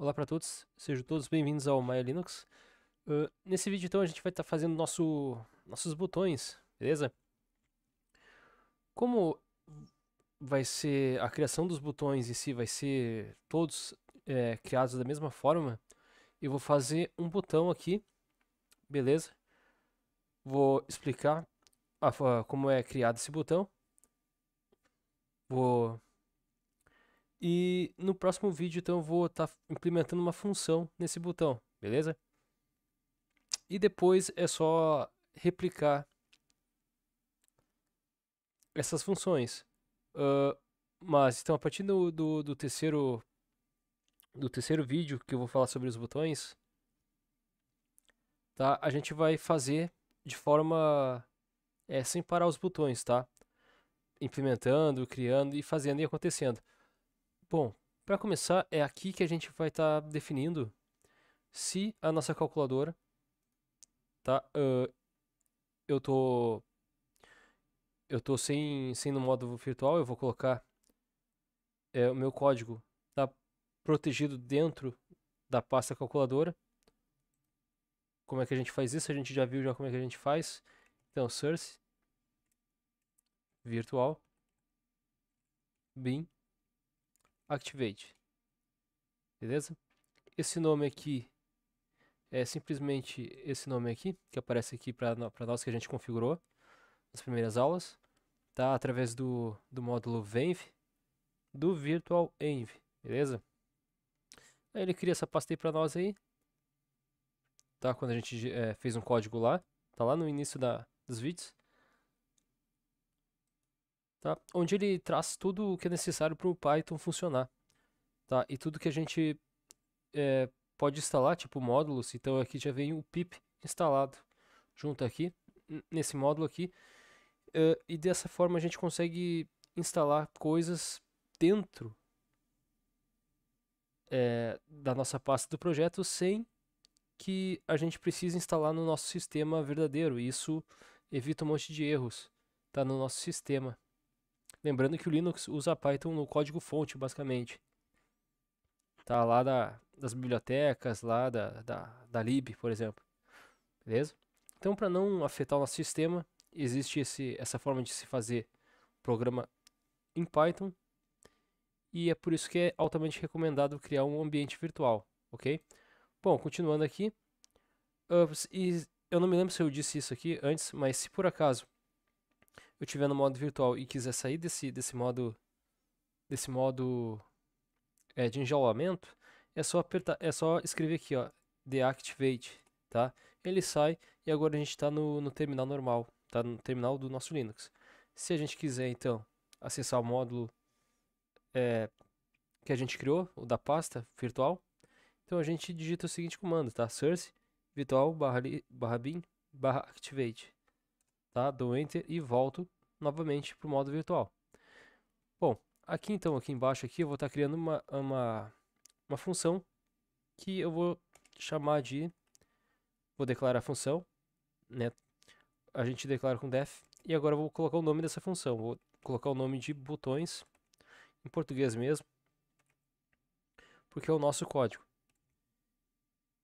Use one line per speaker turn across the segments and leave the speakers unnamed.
Olá para todos, sejam todos bem-vindos ao Maya Linux. Uh, nesse vídeo então a gente vai estar tá fazendo nosso, nossos botões, beleza? Como vai ser a criação dos botões em si, vai ser todos é, criados da mesma forma, eu vou fazer um botão aqui, beleza? Vou explicar a, a, como é criado esse botão. Vou e no próximo vídeo, então, eu vou estar tá implementando uma função nesse botão, beleza? E depois é só replicar essas funções. Uh, mas, então, a partir do, do, do, terceiro do terceiro vídeo que eu vou falar sobre os botões, tá? A gente vai fazer de forma é, sem parar os botões, tá? Implementando, criando e fazendo e acontecendo. Bom, para começar, é aqui que a gente vai estar tá definindo se a nossa calculadora, tá? Uh, eu tô eu tô sem, sem no modo virtual, eu vou colocar é, o meu código tá protegido dentro da pasta calculadora. Como é que a gente faz isso? A gente já viu já como é que a gente faz. Então, source virtual bin Activate. Beleza? Esse nome aqui é simplesmente esse nome aqui, que aparece aqui para nós, que a gente configurou nas primeiras aulas, tá? Através do, do módulo venv, do virtual env, beleza? Aí ele cria essa pasta aí para nós aí, tá? Quando a gente é, fez um código lá, tá lá no início da, dos vídeos tá? onde ele traz tudo o que é necessário para o Python funcionar. Tá? E tudo que a gente é, pode instalar, tipo módulos, então aqui já vem o pip instalado junto aqui, nesse módulo aqui. Uh, e dessa forma a gente consegue instalar coisas dentro é, da nossa pasta do projeto sem que a gente precise instalar no nosso sistema verdadeiro. Isso evita um monte de erros tá, no nosso sistema. Lembrando que o Linux usa Python no código fonte, basicamente. Tá lá da, das bibliotecas, lá da, da, da lib, por exemplo. Beleza? Então, para não afetar o nosso sistema, existe esse, essa forma de se fazer programa em Python. E é por isso que é altamente recomendado criar um ambiente virtual, ok? Bom, continuando aqui. Uh, e eu não me lembro se eu disse isso aqui antes, mas se por acaso eu tiver no modo virtual e quiser sair desse, desse modo desse modo é, de enjaulamento, é só apertar, é só escrever aqui, ó, deactivate, tá? Ele sai e agora a gente está no, no terminal normal, tá? No terminal do nosso Linux. Se a gente quiser então acessar o módulo é, que a gente criou, o da pasta virtual, então a gente digita o seguinte comando, tá? Source virtual barra, barra bin barra activate tá? Dou Enter e volto novamente para o modo virtual. Bom, aqui então, aqui embaixo aqui, eu vou estar tá criando uma, uma, uma função que eu vou chamar de... Vou declarar a função, né? A gente declara com def. E agora eu vou colocar o nome dessa função. Vou colocar o nome de botões, em português mesmo, porque é o nosso código.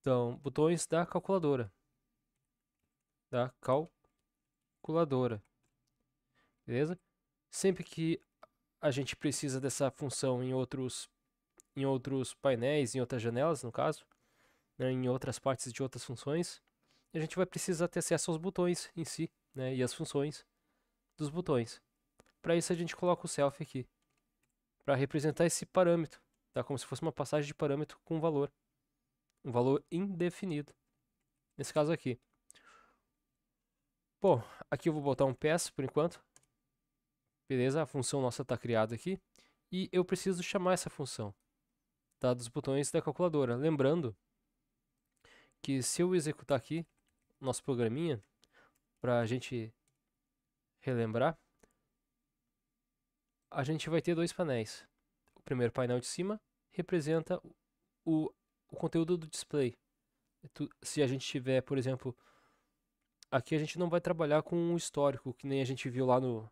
Então, botões da calculadora. Da calculadora calculadora. Beleza? Sempre que a gente precisa dessa função em outros, em outros painéis, em outras janelas, no caso, né, em outras partes de outras funções, a gente vai precisar ter acesso aos botões em si, né, e as funções dos botões. Para isso a gente coloca o self aqui, para representar esse parâmetro, tá? como se fosse uma passagem de parâmetro com valor, um valor indefinido, nesse caso aqui. Pô, aqui eu vou botar um pass por enquanto. Beleza, a função nossa está criada aqui. E eu preciso chamar essa função, tá? Dos botões da calculadora. Lembrando que se eu executar aqui nosso programinha, para a gente relembrar, a gente vai ter dois painéis. O primeiro painel de cima representa o, o conteúdo do display. Se a gente tiver, por exemplo, aqui a gente não vai trabalhar com um histórico, que nem a gente viu lá no,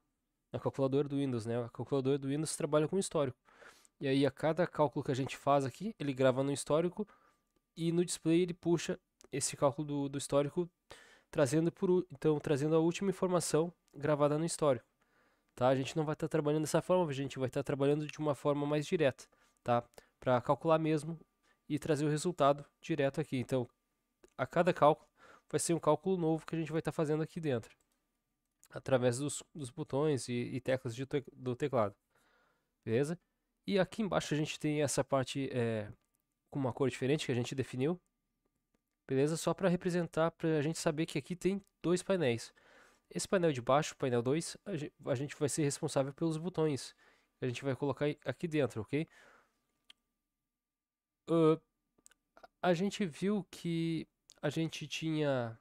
na calculadora do Windows, né? A calculadora do Windows trabalha com histórico. E aí a cada cálculo que a gente faz aqui, ele grava no histórico e no display ele puxa esse cálculo do, do histórico trazendo por então trazendo a última informação gravada no histórico. Tá? A gente não vai estar tá trabalhando dessa forma, a gente vai estar tá trabalhando de uma forma mais direta, tá? Para calcular mesmo e trazer o resultado direto aqui. Então, a cada cálculo vai ser um cálculo novo que a gente vai estar tá fazendo aqui dentro, através dos, dos botões e, e teclas de, do teclado, beleza? E aqui embaixo a gente tem essa parte é, com uma cor diferente que a gente definiu, beleza? Só para representar, para a gente saber que aqui tem dois painéis. Esse painel de baixo, painel 2, a gente vai ser responsável pelos botões. A gente vai colocar aqui dentro, ok? Uh, a gente viu que a gente tinha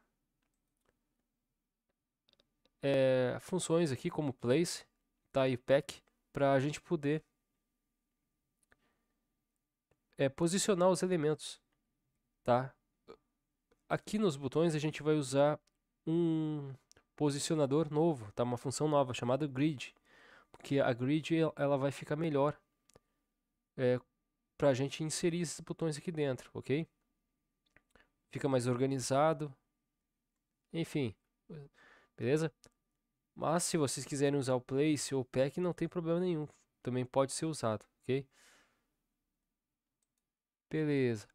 é, funções aqui como place, tá, e pack, para a gente poder é, posicionar os elementos, tá? Aqui nos botões a gente vai usar um posicionador novo, tá? Uma função nova chamada grid, porque a grid ela vai ficar melhor é, eh, para a gente inserir esses botões aqui dentro, ok? fica mais organizado. Enfim, beleza? Mas se vocês quiserem usar o Place ou o Pack, não tem problema nenhum. Também pode ser usado, ok? Beleza.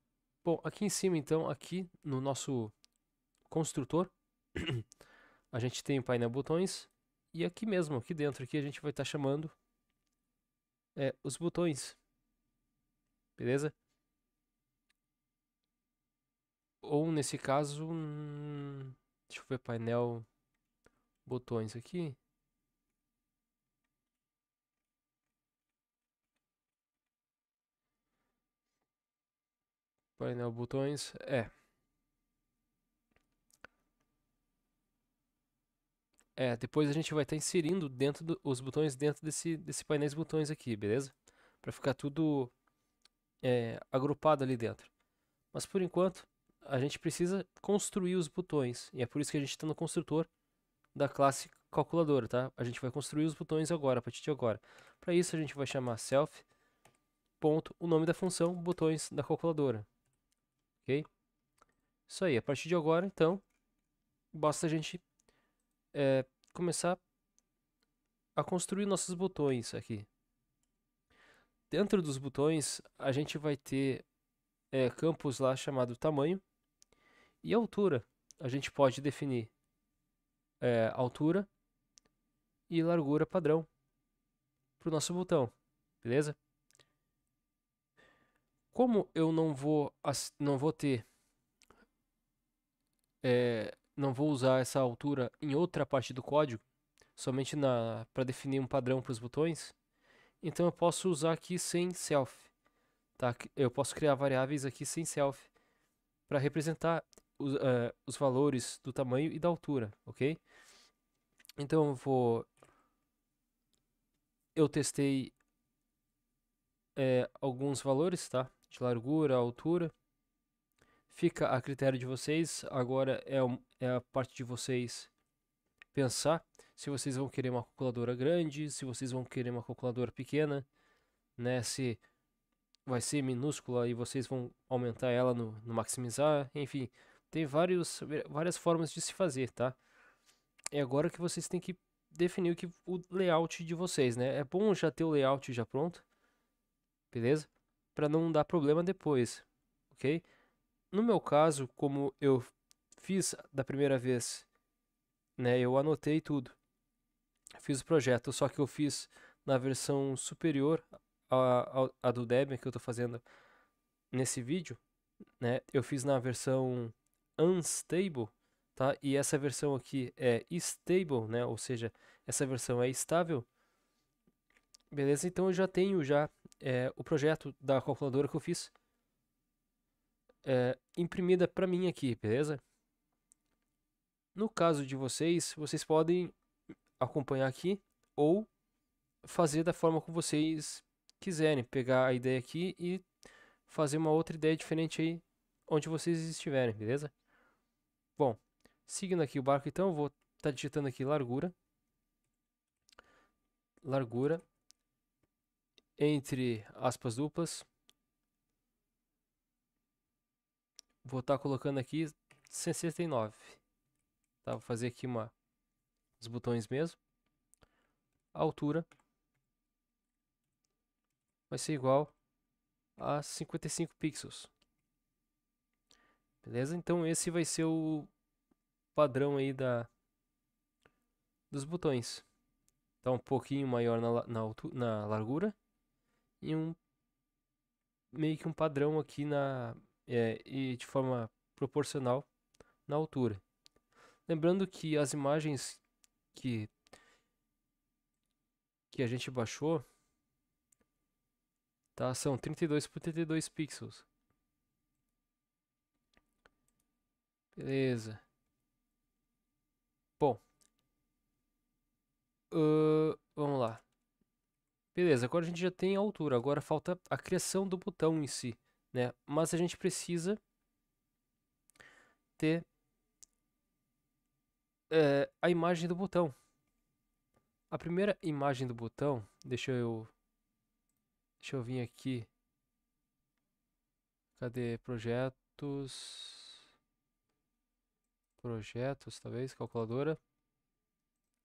Bom, aqui em cima então, aqui no nosso construtor, a gente tem o painel botões. E aqui mesmo, aqui dentro, aqui a gente vai estar tá chamando é, os botões. Beleza? ou nesse caso, deixa eu ver painel botões aqui. Painel botões, é. É, depois a gente vai estar tá inserindo dentro do, os botões dentro desse, desse de botões aqui, beleza? Para ficar tudo é, agrupado ali dentro. Mas por enquanto, a gente precisa construir os botões. E é por isso que a gente está no construtor da classe calculadora, tá? A gente vai construir os botões agora, a partir de agora. Para isso, a gente vai chamar self. Ponto, o nome da função, botões da calculadora. Ok? Isso aí, a partir de agora, então, basta a gente é, começar a construir nossos botões aqui. Dentro dos botões, a gente vai ter é, campos lá chamado tamanho, e a altura? A gente pode definir é, altura e largura padrão para o nosso botão, beleza? Como eu não vou, não vou ter, é, não vou usar essa altura em outra parte do código, somente para definir um padrão para os botões, então eu posso usar aqui sem self. Tá? Eu posso criar variáveis aqui sem self para representar os, uh, os valores do tamanho e da altura, ok? Então eu vou. Eu testei é, alguns valores, tá? De largura, altura. Fica a critério de vocês. Agora é, um, é a parte de vocês pensar se vocês vão querer uma calculadora grande, se vocês vão querer uma calculadora pequena, né? Se vai ser minúscula e vocês vão aumentar ela no, no maximizar, enfim. Tem vários, várias formas de se fazer, tá? É agora que vocês têm que definir o, que, o layout de vocês, né? É bom já ter o layout já pronto, beleza? Para não dar problema depois, ok? No meu caso, como eu fiz da primeira vez, né? Eu anotei tudo. Fiz o projeto, só que eu fiz na versão superior à, do Debian que eu estou fazendo nesse vídeo, né? Eu fiz na versão unstable, tá? E essa versão aqui é stable, né? Ou seja, essa versão é estável. Beleza? Então eu já tenho já é, o projeto da calculadora que eu fiz é, imprimida para mim aqui, beleza? No caso de vocês, vocês podem acompanhar aqui ou fazer da forma que vocês quiserem, pegar a ideia aqui e fazer uma outra ideia diferente aí onde vocês estiverem, beleza? Bom, seguindo aqui o barco, então, vou estar tá digitando aqui largura. Largura. Entre aspas duplas. Vou estar tá colocando aqui 69. Tá, vou fazer aqui uma, os botões mesmo. Altura. Vai ser igual a 55 pixels. Beleza? Então esse vai ser o padrão aí da dos botões. Tá um pouquinho maior na, na, altura, na largura e um meio que um padrão aqui na é, e de forma proporcional na altura. Lembrando que as imagens que que a gente baixou tá são 32 por 32 pixels. Beleza. Bom. Uh, vamos lá. Beleza, agora a gente já tem a altura. Agora falta a criação do botão em si. Né? Mas a gente precisa ter é, a imagem do botão. A primeira imagem do botão, deixa eu deixa eu vir aqui. Cadê projetos? projetos, talvez, calculadora,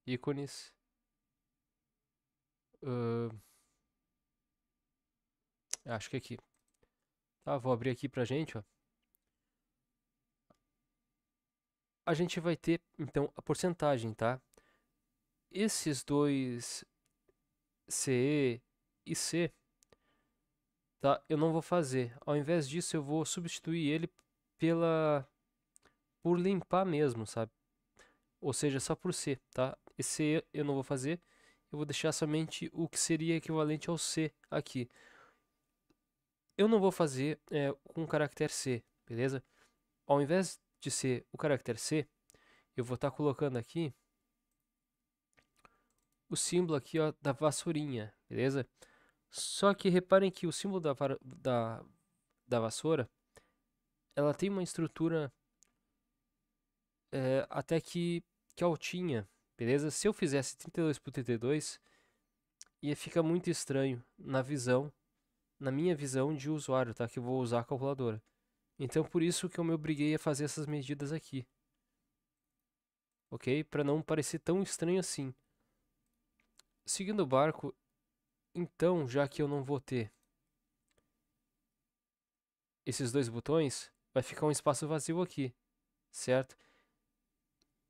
ícones, uh, acho que aqui. Tá, vou abrir aqui pra gente, ó. A gente vai ter, então, a porcentagem, tá? Esses dois CE e C, tá? Eu não vou fazer. Ao invés disso, eu vou substituir ele pela por limpar mesmo, sabe? Ou seja, só por C, tá? Esse eu não vou fazer, eu vou deixar somente o que seria equivalente ao C aqui. Eu não vou fazer é, com o caractere C, beleza? Ao invés de ser o caractere C, eu vou estar tá colocando aqui o símbolo aqui ó, da vassourinha, beleza? Só que reparem que o símbolo da, da, da vassoura, ela tem uma estrutura é, até que, que altinha, beleza? Se eu fizesse 32 por 32, ia ficar muito estranho na visão, na minha visão de usuário, tá? Que eu vou usar a calculadora. Então por isso que eu me obriguei a fazer essas medidas aqui. Ok? Para não parecer tão estranho assim. Seguindo o barco, então, já que eu não vou ter esses dois botões, vai ficar um espaço vazio aqui, certo?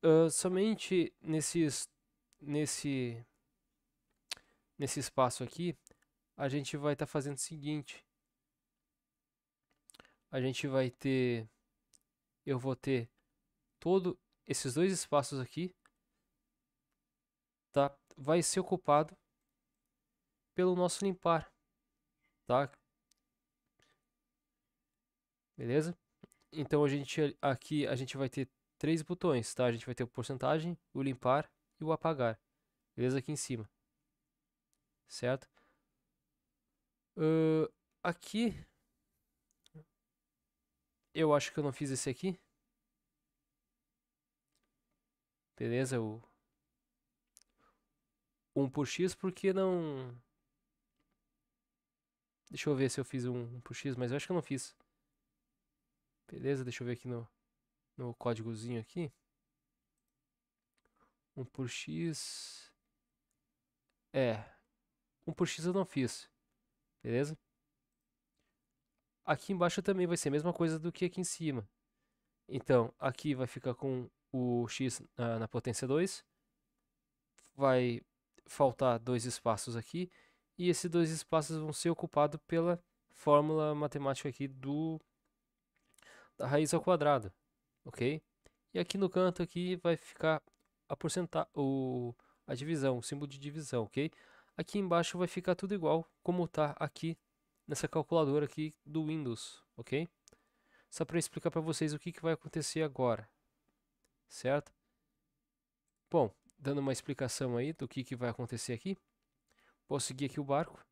uh, somente nesses, nesse, nesse espaço aqui, a gente vai estar tá fazendo o seguinte. A gente vai ter, eu vou ter todo esses dois espaços aqui, tá? Vai ser ocupado pelo nosso limpar, tá? Beleza? Então a gente aqui a gente vai ter três botões, tá? A gente vai ter o porcentagem, o limpar e o apagar. Beleza? Aqui em cima. Certo? Uh, aqui. Eu acho que eu não fiz esse aqui. Beleza? O 1 um por x porque não... Deixa eu ver se eu fiz um, um por x, mas eu acho que eu não fiz. Beleza? Deixa eu ver aqui no o códigozinho aqui. 1 por x. É. 1 por x eu não fiz. Beleza? Aqui embaixo também vai ser a mesma coisa do que aqui em cima. Então, aqui vai ficar com o x na, na potência 2. Vai faltar dois espaços aqui. E esses dois espaços vão ser ocupados pela fórmula matemática aqui do da raiz ao quadrado ok? E aqui no canto aqui vai ficar a porcentagem, o, a divisão, o símbolo de divisão, ok? Aqui embaixo vai ficar tudo igual como está aqui nessa calculadora aqui do Windows, ok? Só para explicar para vocês o que, que vai acontecer agora, certo? Bom, dando uma explicação aí do que, que vai acontecer aqui, Vou seguir aqui o barco.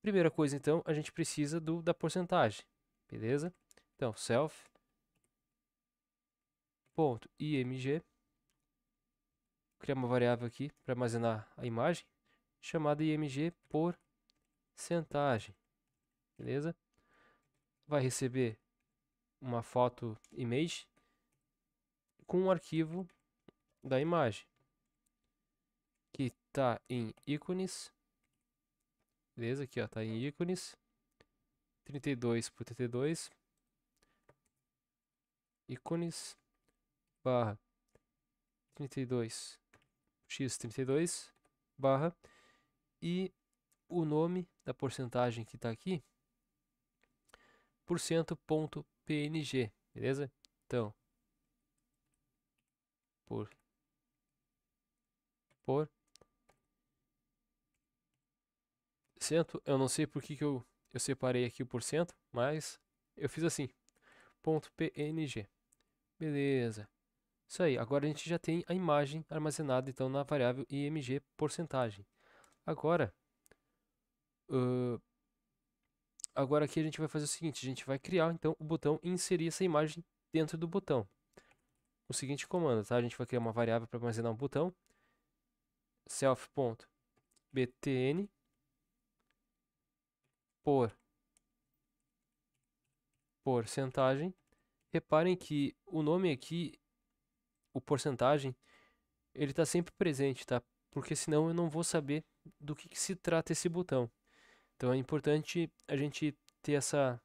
Primeira coisa então, a gente precisa do da porcentagem, beleza? Então, self ponto img criar uma variável aqui para armazenar a imagem chamada img por centagem beleza vai receber uma foto image com um arquivo da imagem que está em ícones beleza aqui ó tá em ícones 32 por 32 ícones barra 32 x32 barra e o nome da porcentagem que está aqui por ponto png beleza então por por cento eu não sei por que, que eu, eu separei aqui o por cento mas eu fiz assim ponto png beleza isso aí, agora a gente já tem a imagem armazenada então na variável img porcentagem. Agora, uh, agora aqui a gente vai fazer o seguinte, a gente vai criar então o botão e inserir essa imagem dentro do botão. O seguinte comando, tá? A gente vai criar uma variável para armazenar um botão, self.btn por porcentagem. Reparem que o nome aqui o porcentagem, ele está sempre presente, tá? Porque senão eu não vou saber do que, que se trata esse botão. Então é importante a gente ter essa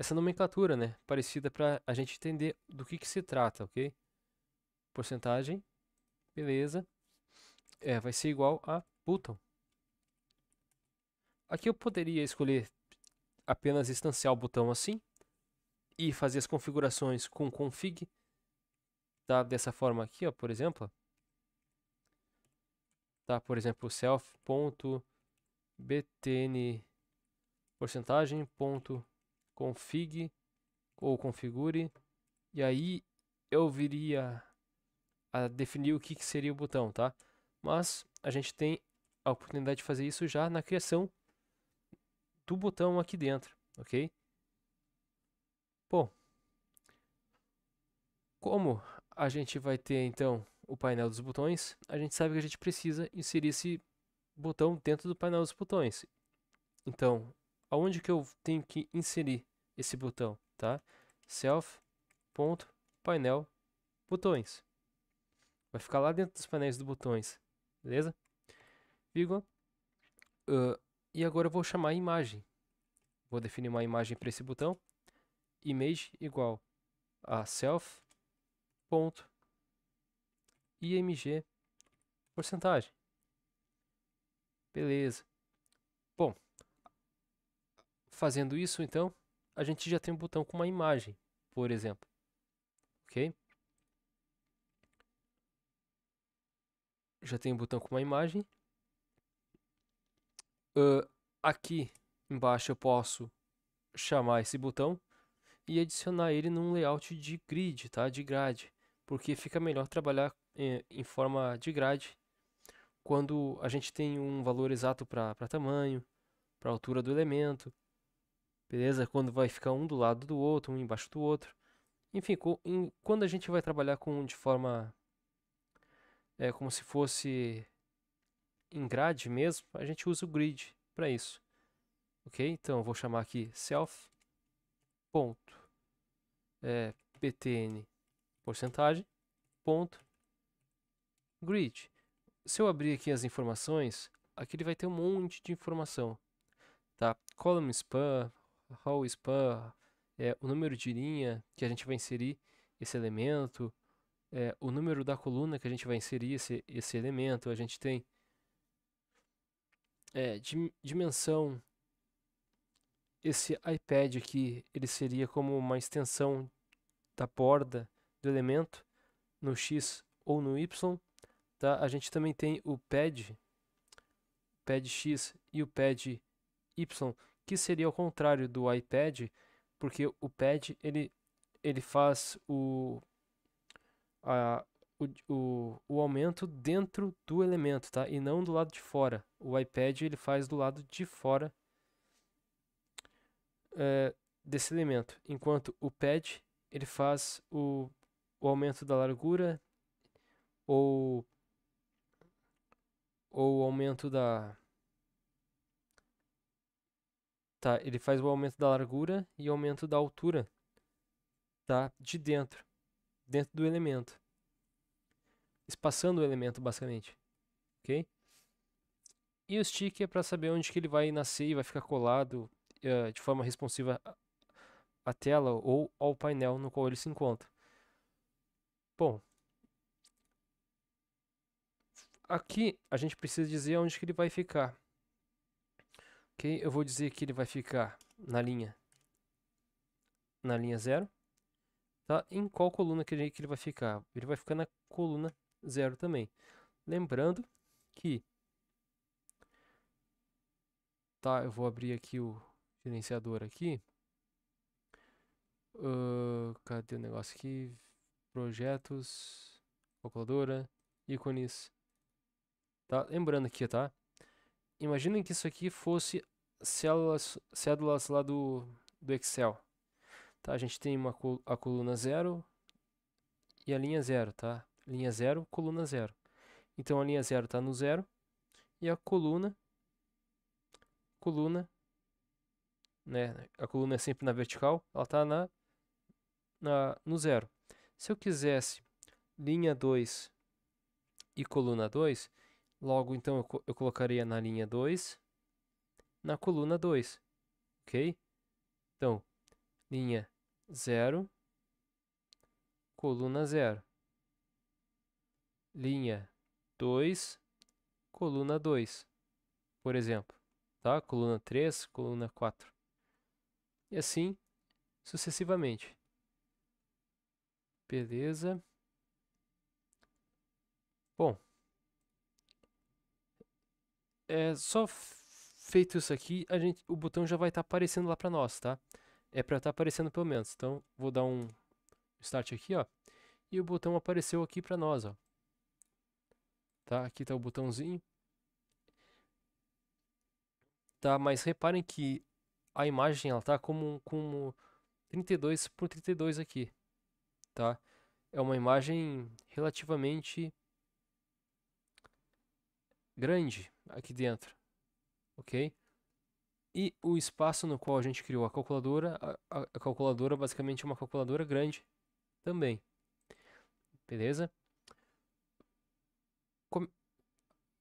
essa nomenclatura, né, parecida para a gente entender do que, que se trata, ok? Porcentagem, beleza? É, vai ser igual a button. Aqui eu poderia escolher apenas instanciar o botão assim e fazer as configurações com config tá dessa forma aqui, ó, por exemplo. Tá, por exemplo, self.btn porcentagem ponto config ou configure e aí eu viria a definir o que, que seria o botão, tá? Mas a gente tem a oportunidade de fazer isso já na criação do botão aqui dentro, ok? Bom, como a gente vai ter então o painel dos botões. A gente sabe que a gente precisa inserir esse botão dentro do painel dos botões. Então, aonde que eu tenho que inserir esse botão, tá? self.painel botões. Vai ficar lá dentro dos painéis dos botões, beleza? Vírgula. Uh, e agora eu vou chamar a imagem. Vou definir uma imagem para esse botão. Image igual a self ponto IMG porcentagem. Beleza. Bom, fazendo isso então, a gente já tem um botão com uma imagem, por exemplo. OK? Já tem um botão com uma imagem. Uh, aqui embaixo eu posso chamar esse botão e adicionar ele num layout de grid, tá? De grade porque fica melhor trabalhar eh, em, forma de grade quando a gente tem um valor exato para tamanho, para altura do elemento, beleza? Quando vai ficar um do lado do outro, um embaixo do outro. Enfim, quando a gente vai trabalhar com de forma é, como se fosse em grade mesmo, a gente usa o grid para isso. Ok? Então, vou chamar aqui self ponto é, ptn porcentagem, ponto, grid. Se eu abrir aqui as informações, aqui ele vai ter um monte de informação, tá? Column span, row span, é, o número de linha que a gente vai inserir esse elemento, é, o número da coluna que a gente vai inserir esse, esse elemento, a gente tem é, dim, dimensão, esse iPad aqui, ele seria como uma extensão da borda do elemento no x ou no y, tá? A gente também tem o pad, pad x e o pad y, que seria o contrário do iPad, porque o pad ele ele faz o a, o, o, o, aumento dentro do elemento, tá? E não do lado de fora. O iPad ele faz do lado de fora é, desse elemento, enquanto o pad ele faz o o aumento da largura ou ou o aumento da tá ele faz o aumento da largura e aumento da altura tá de dentro dentro do elemento espaçando o elemento basicamente ok e o stick é para saber onde que ele vai nascer e vai ficar colado uh, de forma responsiva à tela ou ao painel no qual ele se encontra Bom, aqui a gente precisa dizer onde que ele vai ficar. Ok, eu vou dizer que ele vai ficar na linha na linha 0. Tá? Em qual coluna que ele, que ele vai ficar? Ele vai ficar na coluna 0 também. Lembrando que... Tá, eu vou abrir aqui o gerenciador aqui. Uh, cadê o negócio aqui? projetos, calculadora, ícones. Tá? Lembrando aqui, tá? Imaginem que isso aqui fosse células, cédulas lá do, do Excel. Tá? A gente tem uma, a coluna 0 e a linha 0, tá? Linha 0, coluna 0. Então a linha 0 está no 0 e a coluna coluna né? A coluna é sempre na vertical, ela está na, na no 0. Se eu quisesse linha 2 e coluna 2, logo então eu, co eu colocaria na linha 2, na coluna 2, ok? Então, linha 0, coluna 0, linha 2, coluna 2, por exemplo, tá? Coluna 3, coluna 4, e assim sucessivamente. Beleza. Bom. É só feito isso aqui, a gente, o botão já vai estar tá aparecendo lá para nós, tá? É para estar tá aparecendo pelo menos. Então, vou dar um start aqui, ó. E o botão apareceu aqui para nós, ó. Tá? Aqui tá o botãozinho. Tá, mas reparem que a imagem ela tá como como 32 por 32 aqui tá? É uma imagem relativamente grande aqui dentro, ok? E o espaço no qual a gente criou a calculadora, a, a calculadora basicamente é uma calculadora grande também, beleza?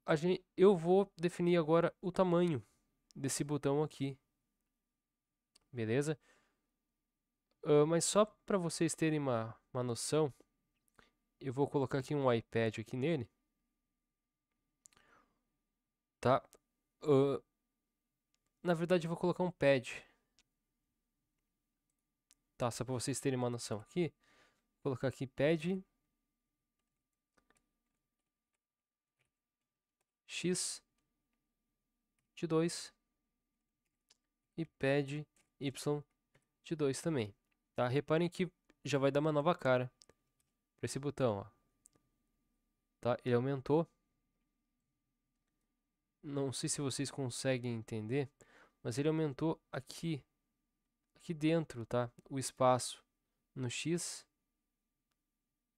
a gente, eu vou definir agora o tamanho desse botão aqui, beleza? Uh, mas só para vocês terem uma uma noção, eu vou colocar aqui um iPad aqui nele. Tá? Uh, na verdade eu vou colocar um pad. Tá, só para vocês terem uma noção aqui. Vou colocar aqui pad. X de 2 e pad y de 2 também. Tá? Reparem que já vai dar uma nova cara para esse botão, ó. Tá? Ele aumentou. Não sei se vocês conseguem entender, mas ele aumentou aqui aqui dentro, tá? O espaço no X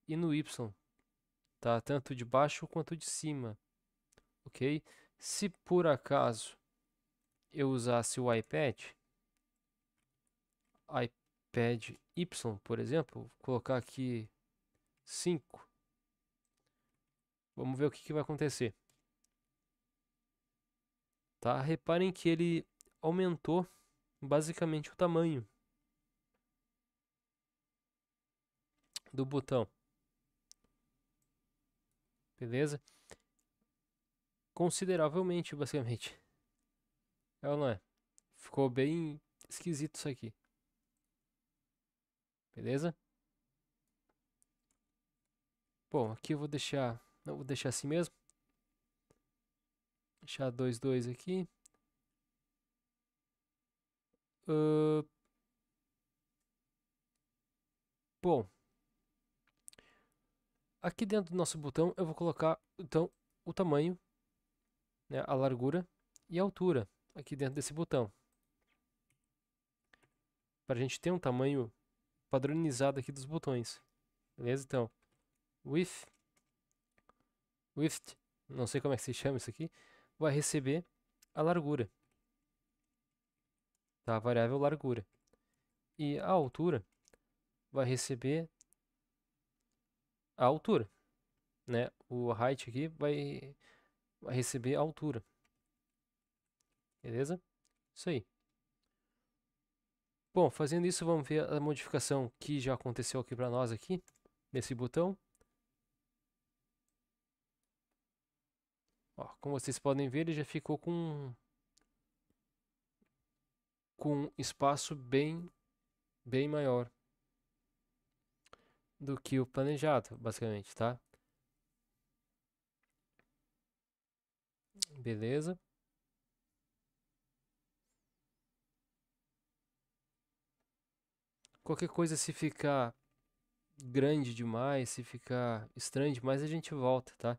e no Y, tá? Tanto de baixo quanto de cima, ok? Se por acaso eu usasse o iPad, iPad y, por exemplo, vou colocar aqui 5. Vamos ver o que, que vai acontecer. Tá? Reparem que ele aumentou basicamente o tamanho do botão. Beleza? Consideravelmente, basicamente. É ou não é? Ficou bem esquisito isso aqui. Beleza? Bom, aqui eu vou deixar... Não, vou deixar assim mesmo. Deixar 2, 2 aqui. Uh... Bom. Aqui dentro do nosso botão eu vou colocar, então, o tamanho, né, a largura e a altura aqui dentro desse botão. Para a gente ter um tamanho padronizado aqui dos botões. Beleza? Então, with, with, não sei como é que se chama isso aqui, vai receber a largura. Tá? A variável largura. E a altura vai receber a altura. Né? O height aqui vai, vai receber a altura. Beleza? Isso aí. Bom, fazendo isso, vamos ver a modificação que já aconteceu aqui para nós aqui, nesse botão. Ó, como vocês podem ver, ele já ficou com com um espaço bem bem maior do que o planejado, basicamente, tá? Beleza. Qualquer coisa, se ficar grande demais, se ficar estranho demais, a gente volta, tá?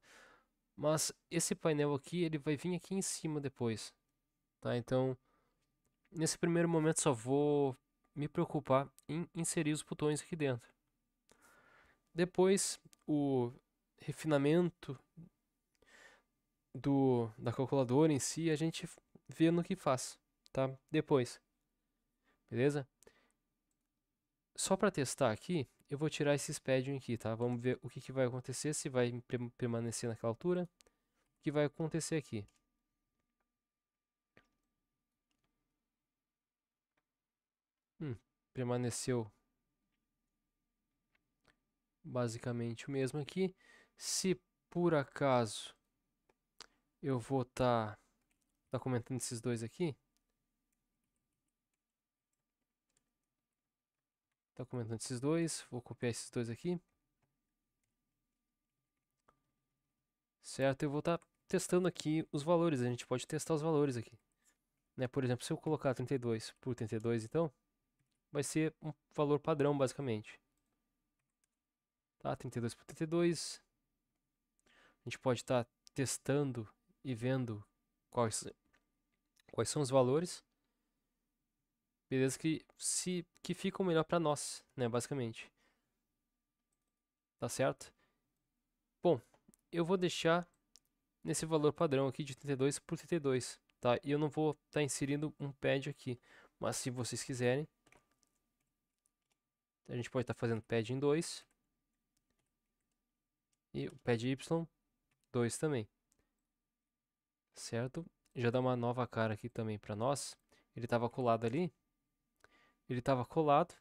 Mas esse painel aqui, ele vai vir aqui em cima depois, tá? Então, nesse primeiro momento só vou me preocupar em inserir os botões aqui dentro. Depois, o refinamento do, da calculadora em si, a gente vê no que faz, tá? Depois, beleza? Só para testar aqui, eu vou tirar esse Spedium aqui, tá? Vamos ver o que, que vai acontecer, se vai permanecer naquela altura. O que vai acontecer aqui. Hum, permaneceu basicamente o mesmo aqui. Se por acaso eu vou estar tá, tá comentando esses dois aqui, Tá comentando esses dois. Vou copiar esses dois aqui. Certo, eu vou estar tá testando aqui os valores. A gente pode testar os valores aqui. Né? Por exemplo, se eu colocar 32 por 32, então, vai ser um valor padrão, basicamente. Tá, 32 por 32. A gente pode estar tá testando e vendo quais, quais são os valores. Belezas que, se, que ficam melhor para nós, né, basicamente. Tá certo? Bom, eu vou deixar nesse valor padrão aqui de 32 por 32, tá? E eu não vou estar tá inserindo um pad aqui, mas se vocês quiserem, a gente pode estar tá fazendo pad em 2 e o pad Y 2 também, certo? Já dá uma nova cara aqui também para nós. Ele estava colado ali, ele estava colado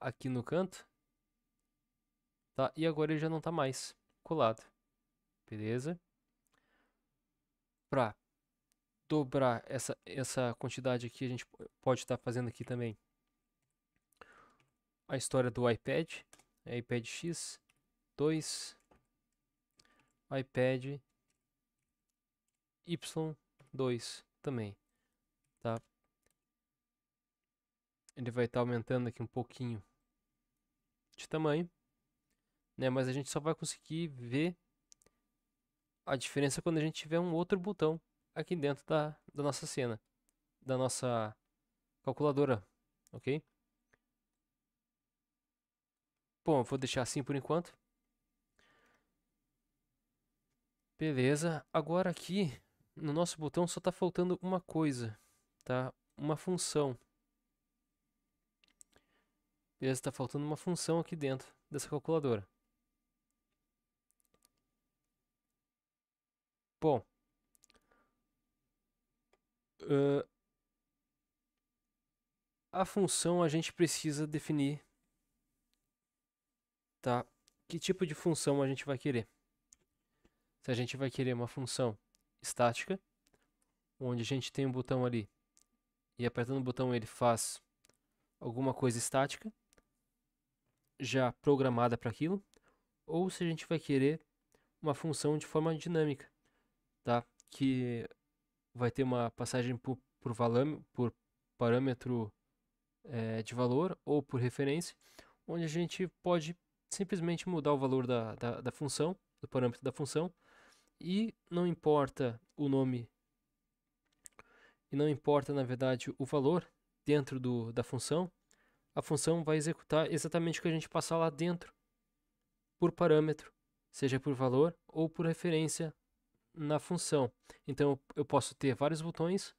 aqui no canto, tá? E agora ele já não está mais colado, beleza? Para dobrar essa, essa quantidade aqui, a gente pode estar tá fazendo aqui também a história do iPad, né? iPad X, 2, iPad Y2 também, tá? ele vai estar tá aumentando aqui um pouquinho de tamanho, né? Mas a gente só vai conseguir ver a diferença quando a gente tiver um outro botão aqui dentro da, da nossa cena, da nossa calculadora, ok? Bom, vou deixar assim por enquanto. Beleza, agora aqui no nosso botão só está faltando uma coisa, tá? Uma função. Beleza, está faltando uma função aqui dentro dessa calculadora. Bom. Uh, a função a gente precisa definir tá? que tipo de função a gente vai querer. Se a gente vai querer uma função estática, onde a gente tem um botão ali e apertando o botão ele faz alguma coisa estática, já programada para aquilo, ou se a gente vai querer uma função de forma dinâmica, tá? Que vai ter uma passagem por, por, valame, por parâmetro é, de valor ou por referência, onde a gente pode simplesmente mudar o valor da, da, da função, do parâmetro da função, e não importa o nome, e não importa na verdade o valor dentro do, da função, a função vai executar exatamente o que a gente passar lá dentro, por parâmetro, seja por valor ou por referência na função. Então eu posso ter vários botões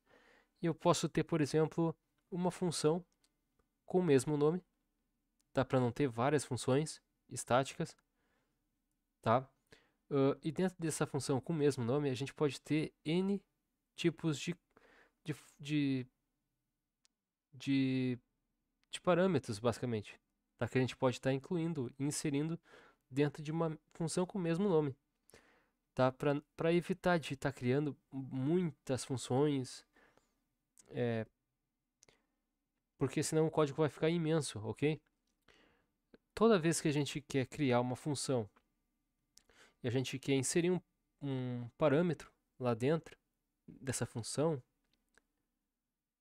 e eu posso ter, por exemplo, uma função com o mesmo nome, tá? Para não ter várias funções estáticas, tá? Uh, e dentro dessa função com o mesmo nome, a gente pode ter N tipos de, de, de, de de parâmetros, basicamente, tá? que a gente pode estar tá incluindo e inserindo dentro de uma função com o mesmo nome. Tá? Para evitar de estar tá criando muitas funções, é, porque senão o código vai ficar imenso, ok? Toda vez que a gente quer criar uma função e a gente quer inserir um, um parâmetro lá dentro dessa função,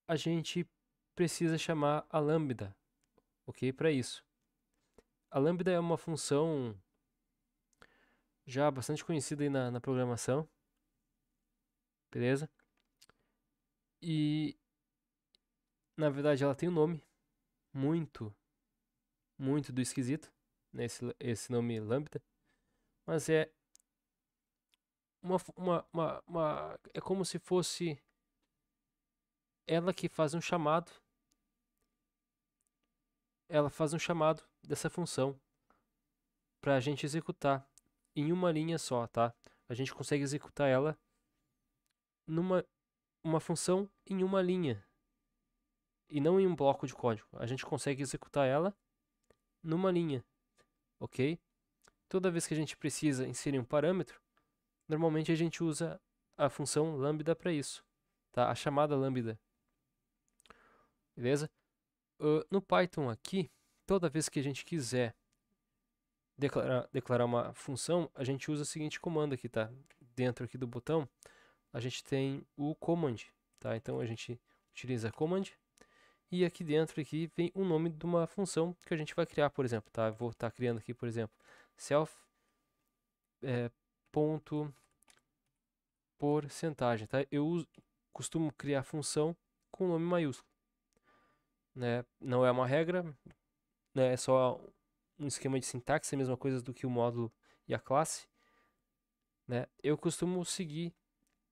a gente precisa chamar a lambda, ok? Para isso. A lambda é uma função já bastante conhecida aí na, na programação, beleza? E na verdade ela tem um nome muito, muito do esquisito, né? esse, esse nome lambda, mas é uma, uma, uma, uma é como se fosse ela que faz um chamado ela faz um chamado dessa função para a gente executar em uma linha só, tá? A gente consegue executar ela numa uma função em uma linha e não em um bloco de código. A gente consegue executar ela numa linha, ok? Toda vez que a gente precisa inserir um parâmetro, normalmente a gente usa a função lambda para isso, tá? A chamada lambda, beleza? Uh, no Python aqui, toda vez que a gente quiser declarar, declarar uma função, a gente usa o seguinte comando aqui, tá? Dentro aqui do botão, a gente tem o command, tá? Então a gente utiliza command e aqui dentro aqui vem o nome de uma função que a gente vai criar, por exemplo, tá? Vou estar tá criando aqui, por exemplo, self é, ponto porcentagem, tá? Eu uso, costumo criar função com nome maiúsculo né? Não é uma regra, né? É só um esquema de sintaxe, é a mesma coisa do que o módulo e a classe, né? Eu costumo seguir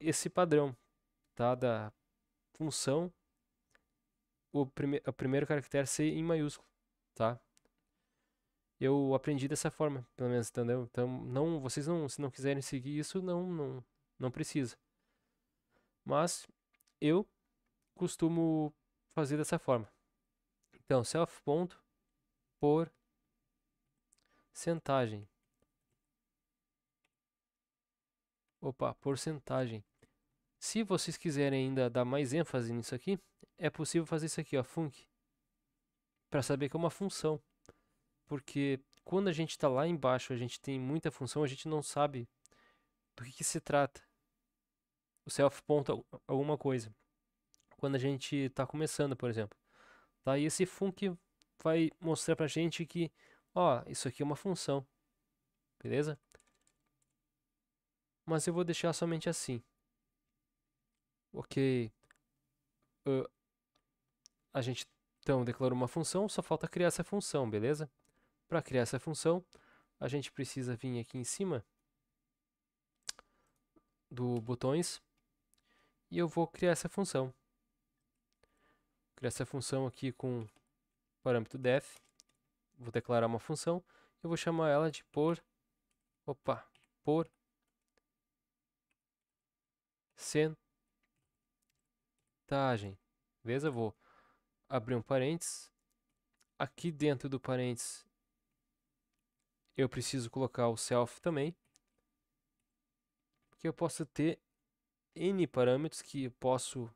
esse padrão, tá? Da função, o, prime o primeiro caractere ser em maiúsculo, tá? Eu aprendi dessa forma, pelo menos, entendeu? Então, não, vocês não, se não quiserem seguir isso, não, não, não precisa. Mas eu costumo fazer dessa forma. Então, self ponto por centagem. Opa, porcentagem. Se vocês quiserem ainda dar mais ênfase nisso aqui, é possível fazer isso aqui, ó, func, para saber que é uma função. Porque quando a gente está lá embaixo, a gente tem muita função, a gente não sabe do que, que se trata. O self ponto é alguma coisa. Quando a gente está começando, por exemplo. Tá? E esse func vai mostrar pra gente que, ó, isso aqui é uma função. Beleza? Mas eu vou deixar somente assim. Ok. Uh, a gente, então, declarou uma função, só falta criar essa função, beleza? Para criar essa função, a gente precisa vir aqui em cima do botões e eu vou criar essa função criar essa função aqui com parâmetro def. Vou declarar uma função. Eu vou chamar ela de por... Opa! Por... centagem Beleza? Vou abrir um parênteses. Aqui dentro do parênteses eu preciso colocar o self também. Porque eu posso ter N parâmetros que eu posso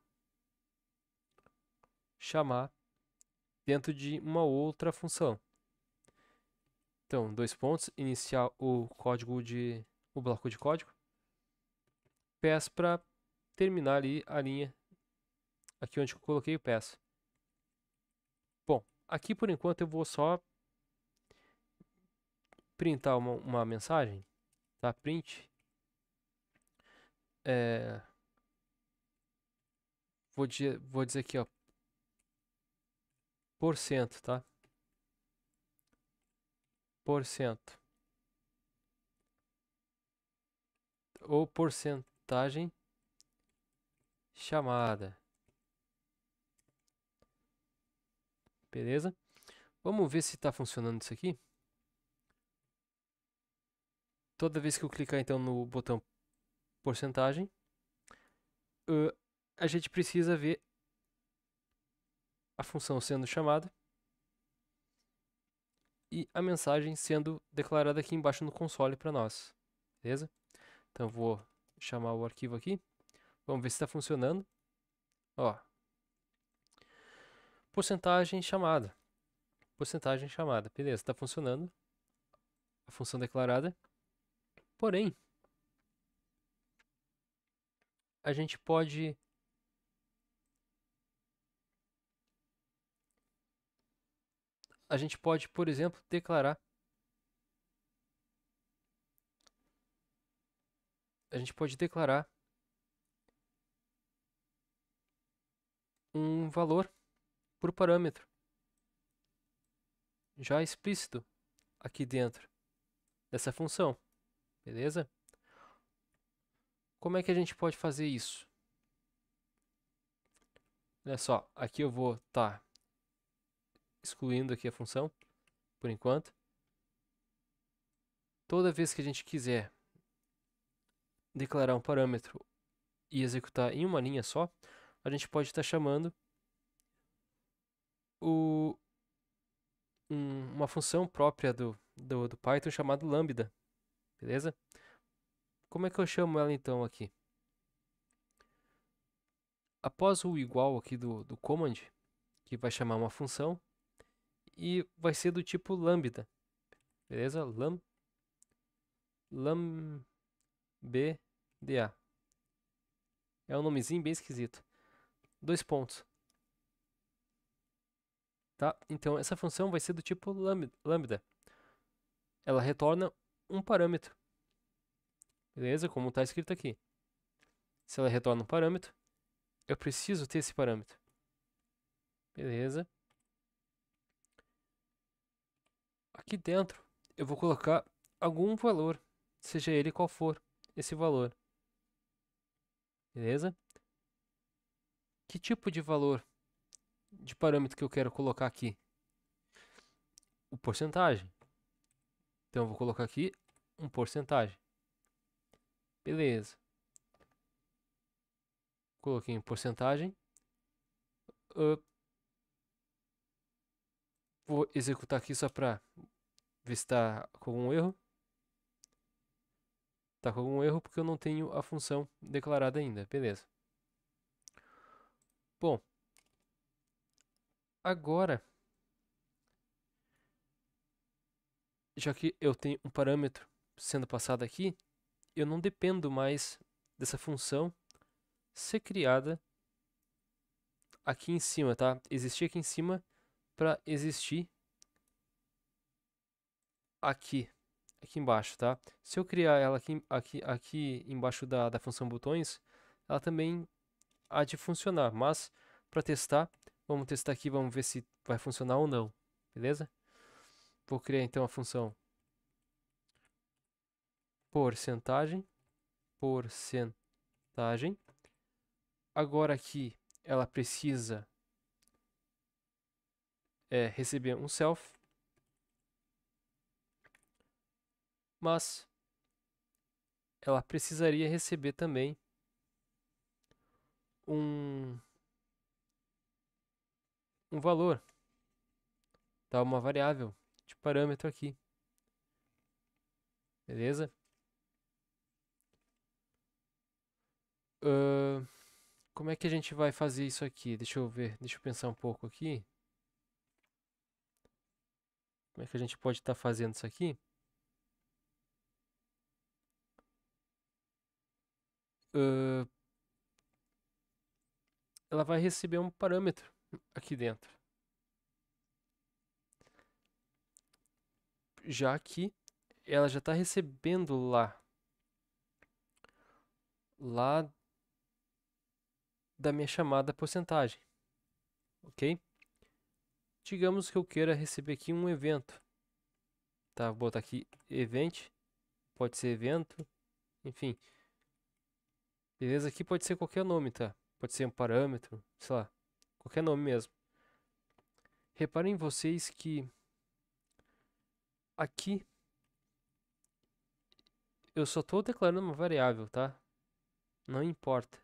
chamar dentro de uma outra função. Então, dois pontos, iniciar o código de o bloco de código. Peço para terminar ali a linha aqui onde eu coloquei o peço. Bom, aqui por enquanto eu vou só printar uma, uma mensagem, tá? Print. É, vou, dizer, vou dizer aqui, ó, por cento, tá? Por cento. Ou porcentagem chamada. Beleza? Vamos ver se está funcionando isso aqui. Toda vez que eu clicar então no botão porcentagem, uh, a gente precisa ver a função sendo chamada e a mensagem sendo declarada aqui embaixo no console para nós. Beleza? Então vou chamar o arquivo aqui. Vamos ver se está funcionando. Ó. Porcentagem chamada. Porcentagem chamada. Beleza, está funcionando. A função declarada. Porém, a gente pode a gente pode, por exemplo, declarar. A gente pode declarar um valor para o parâmetro já explícito aqui dentro dessa função, beleza? Como é que a gente pode fazer isso? Olha só, aqui eu vou estar tá excluindo aqui a função, por enquanto. Toda vez que a gente quiser declarar um parâmetro e executar em uma linha só, a gente pode estar tá chamando o, um, uma função própria do, do, do Python chamada lambda, beleza? Como é que eu chamo ela então aqui? Após o igual aqui do, do command, que vai chamar uma função, e vai ser do tipo lambda. Beleza? Lam lambda. É um nomezinho bem esquisito. Dois pontos. Tá? Então essa função vai ser do tipo lambda. Ela retorna um parâmetro. Beleza? Como está escrito aqui. Se ela retorna um parâmetro, eu preciso ter esse parâmetro. Beleza? aqui dentro eu vou colocar algum valor, seja ele qual for esse valor. Beleza? Que tipo de valor de parâmetro que eu quero colocar aqui? O porcentagem. Então eu vou colocar aqui um porcentagem. Beleza. Coloquei em porcentagem. Uh, Vou executar aqui só para ver se está com algum erro. Está com algum erro porque eu não tenho a função declarada ainda. Beleza. Bom. Agora. Já que eu tenho um parâmetro sendo passado aqui, eu não dependo mais dessa função ser criada aqui em cima, tá? Existir aqui em cima para existir aqui, aqui embaixo, tá? Se eu criar ela aqui, aqui, aqui embaixo da, da função botões, ela também há de funcionar, mas para testar, vamos testar aqui, vamos ver se vai funcionar ou não, beleza? Vou criar então a função porcentagem, porcentagem. Agora aqui ela precisa é, receber um self. Mas ela precisaria receber também um, um valor, tá? uma variável de parâmetro aqui. Beleza? Uh, como é que a gente vai fazer isso aqui? Deixa eu ver, deixa eu pensar um pouco aqui. Como é que a gente pode estar tá fazendo isso aqui? Uh, ela vai receber um parâmetro aqui dentro. Já que ela já está recebendo lá. Lá da minha chamada porcentagem. Ok? Digamos que eu queira receber aqui um evento. Tá, vou botar aqui event. Pode ser evento. Enfim. Beleza, aqui pode ser qualquer nome, tá? Pode ser um parâmetro, sei lá. Qualquer nome mesmo. Reparem vocês que aqui eu só estou declarando uma variável, tá? Não importa.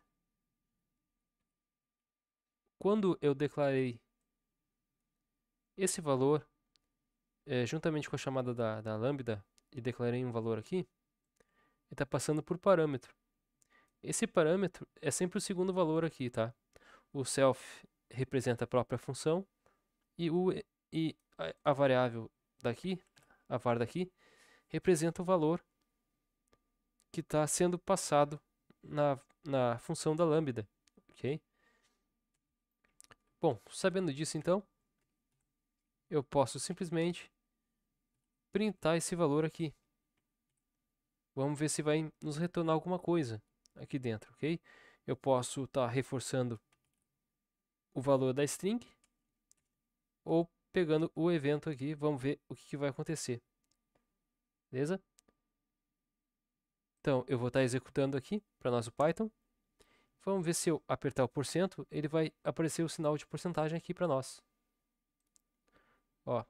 Quando eu declarei esse valor, é, juntamente com a chamada da, da lambda, e declarei um valor aqui, ele está passando por parâmetro. Esse parâmetro é sempre o segundo valor aqui, tá? O self representa a própria função e, o, e a variável daqui, a var daqui, representa o valor que está sendo passado na, na função da lambda, ok? Bom, sabendo disso então, eu posso simplesmente printar esse valor aqui. Vamos ver se vai nos retornar alguma coisa aqui dentro, ok? Eu posso estar tá reforçando o valor da string ou pegando o evento aqui, vamos ver o que, que vai acontecer. Beleza? Então, eu vou estar tá executando aqui para nosso Python. Vamos ver se eu apertar o porcento, ele vai aparecer o sinal de porcentagem aqui para nós. Ó,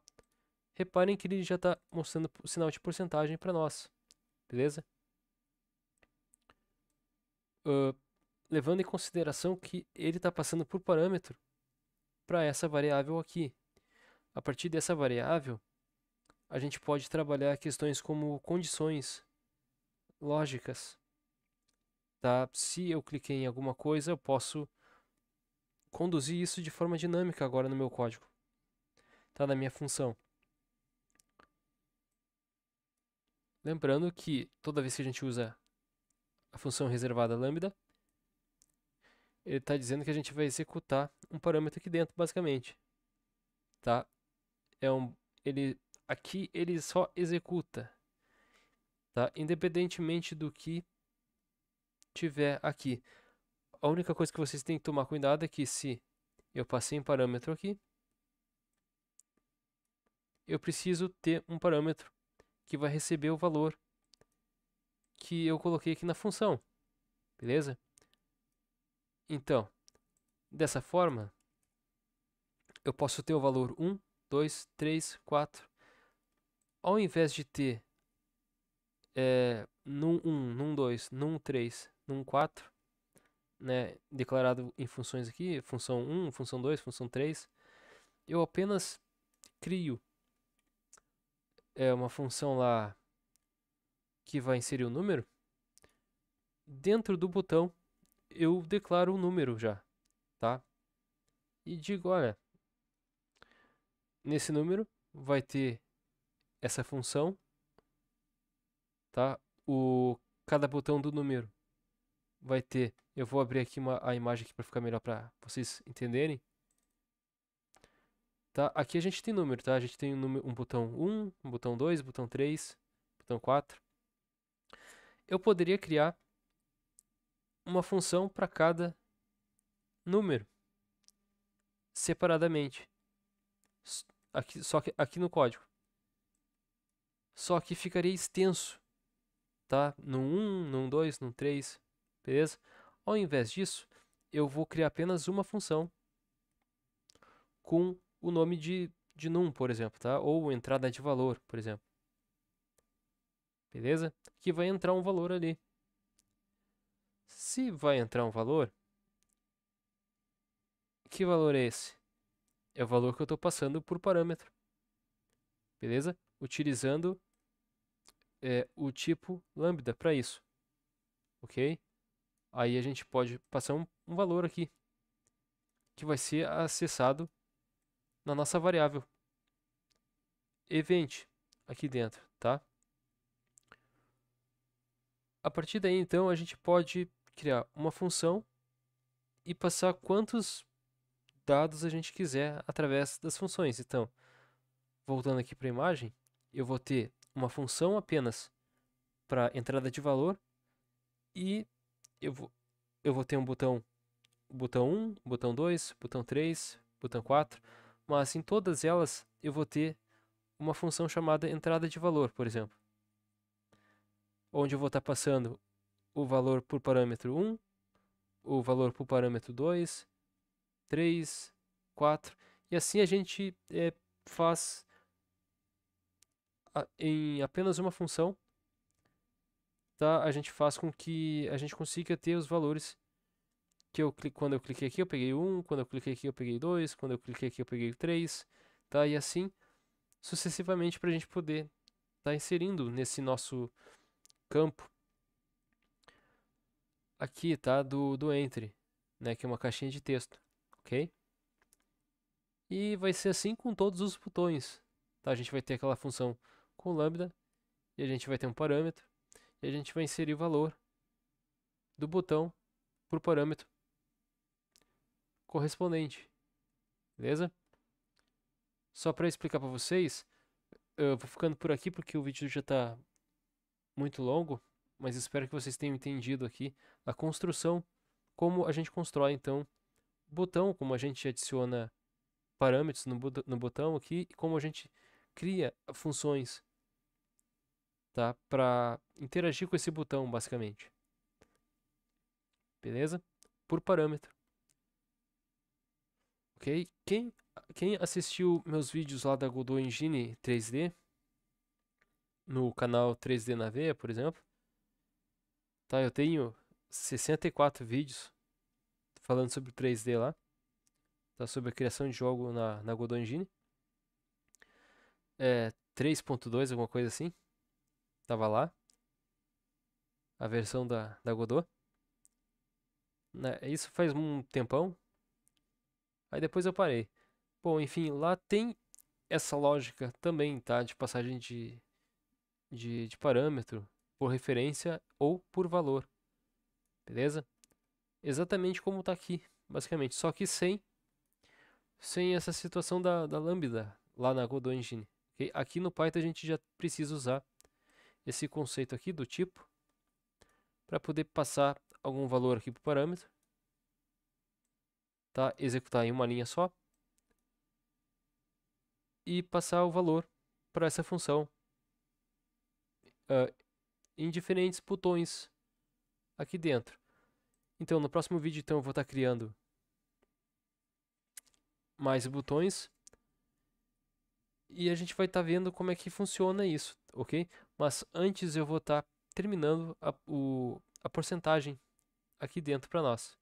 reparem que ele já está mostrando o sinal de porcentagem para nós, beleza? Uh, levando em consideração que ele está passando por parâmetro para essa variável aqui. A partir dessa variável, a gente pode trabalhar questões como condições lógicas. Tá? Se eu cliquei em alguma coisa, eu posso conduzir isso de forma dinâmica agora no meu código tá na minha função. Lembrando que toda vez que a gente usa a função reservada lambda, ele está dizendo que a gente vai executar um parâmetro aqui dentro, basicamente. Tá? É um, ele, aqui ele só executa, tá? independentemente do que tiver aqui. A única coisa que vocês têm que tomar cuidado é que se eu passei um parâmetro aqui, eu preciso ter um parâmetro que vai receber o valor que eu coloquei aqui na função. Beleza? Então, dessa forma, eu posso ter o valor 1, 2, 3, 4. Ao invés de ter é, num 1, num 2, num 3, num 4, né, declarado em funções aqui, função 1, função 2, função 3, eu apenas crio é uma função lá que vai inserir o um número, dentro do botão eu declaro o um número já, tá? E digo, olha, nesse número vai ter essa função, tá? O cada botão do número vai ter. Eu vou abrir aqui uma, a imagem aqui para ficar melhor para vocês entenderem. Tá? Aqui a gente tem número, tá? A gente tem um, número, um botão 1, um botão 2, botão 3, botão 4. Eu poderia criar uma função para cada número separadamente. Aqui, só que aqui no código. Só que ficaria extenso, tá? No 1, no 2, no 3, beleza? Ao invés disso, eu vou criar apenas uma função com o nome de, de num, por exemplo, tá? Ou entrada de valor, por exemplo. Beleza? Que vai entrar um valor ali. Se vai entrar um valor, que valor é esse? É o valor que eu estou passando por parâmetro. Beleza? Utilizando é, o tipo lambda para isso. Ok? Aí a gente pode passar um, um valor aqui, que vai ser acessado na nossa variável event aqui dentro, tá? A partir daí, então, a gente pode criar uma função e passar quantos dados a gente quiser através das funções. Então, voltando aqui para a imagem, eu vou ter uma função apenas para entrada de valor e eu vou, eu vou ter um botão, botão 1, botão 2, botão 3, botão 4, mas em todas elas eu vou ter uma função chamada entrada de valor, por exemplo, onde eu vou estar passando o valor por parâmetro 1, o valor por parâmetro 2, 3, 4, e assim a gente é, faz a, em apenas uma função, tá? a gente faz com que a gente consiga ter os valores que eu, quando eu cliquei aqui eu peguei um, quando eu cliquei aqui eu peguei dois quando eu cliquei aqui eu peguei três tá? E assim sucessivamente para a gente poder estar tá inserindo nesse nosso campo aqui, tá? Do, do entre, né? Que é uma caixinha de texto, ok? E vai ser assim com todos os botões, tá? A gente vai ter aquela função com lambda e a gente vai ter um parâmetro e a gente vai inserir o valor do botão por parâmetro correspondente. Beleza? Só para explicar para vocês, eu vou ficando por aqui porque o vídeo já está muito longo, mas espero que vocês tenham entendido aqui a construção, como a gente constrói então botão, como a gente adiciona parâmetros no, no botão aqui e como a gente cria funções tá? para interagir com esse botão basicamente. Beleza? Por parâmetro ok? Quem, quem assistiu meus vídeos lá da Godot Engine 3D, no canal 3D na Veia, por exemplo, tá? Eu tenho 64 vídeos falando sobre 3D lá, tá? Sobre a criação de jogo na, na Godot Engine. É, 3.2, alguma coisa assim. Tava lá. A versão da, da Godot. Né, isso faz um tempão, Aí depois eu parei. Bom, enfim, lá tem essa lógica também, tá? De passagem de, de, de parâmetro por referência ou por valor. Beleza? Exatamente como está aqui, basicamente. Só que sem, sem essa situação da, da lambda lá na Godot Engine. Okay? Aqui no Python a gente já precisa usar esse conceito aqui do tipo para poder passar algum valor aqui para o parâmetro tá? executar em uma linha só e passar o valor para essa função uh, em diferentes botões aqui dentro. Então, no próximo vídeo, então, eu vou estar tá criando mais botões e a gente vai estar tá vendo como é que funciona isso, ok? Mas antes eu vou estar tá terminando a, o, a porcentagem aqui dentro para nós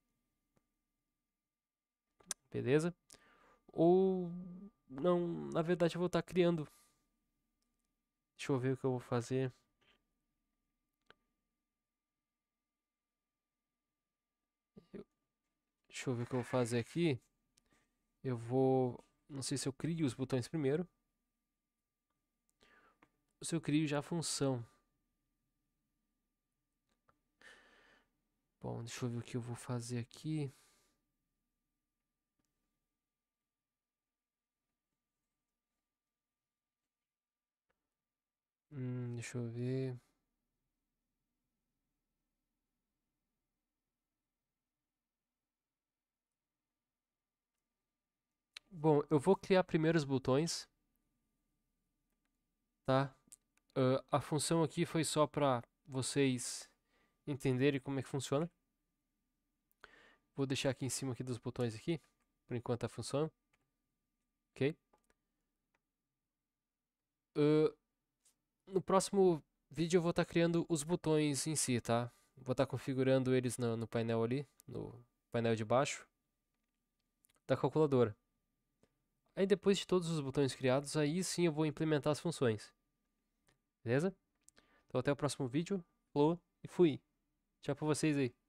beleza? Ou não, na verdade eu vou estar tá criando. Deixa eu ver o que eu vou fazer. Deixa eu ver o que eu vou fazer aqui. Eu vou, não sei se eu crio os botões primeiro. Ou se eu crio já a função. Bom, deixa eu ver o que eu vou fazer aqui. Hum, deixa eu ver. Bom, eu vou criar primeiro os botões, tá? Uh, a função aqui foi só para vocês entenderem como é que funciona. Vou deixar aqui em cima aqui dos botões aqui, por enquanto a função, ok? Uh, no próximo vídeo eu vou estar tá criando os botões em si, tá? Vou estar tá configurando eles no, no painel ali, no painel de baixo da calculadora. Aí depois de todos os botões criados, aí sim eu vou implementar as funções. Beleza? Então até o próximo vídeo. Falou e fui. Tchau pra vocês aí.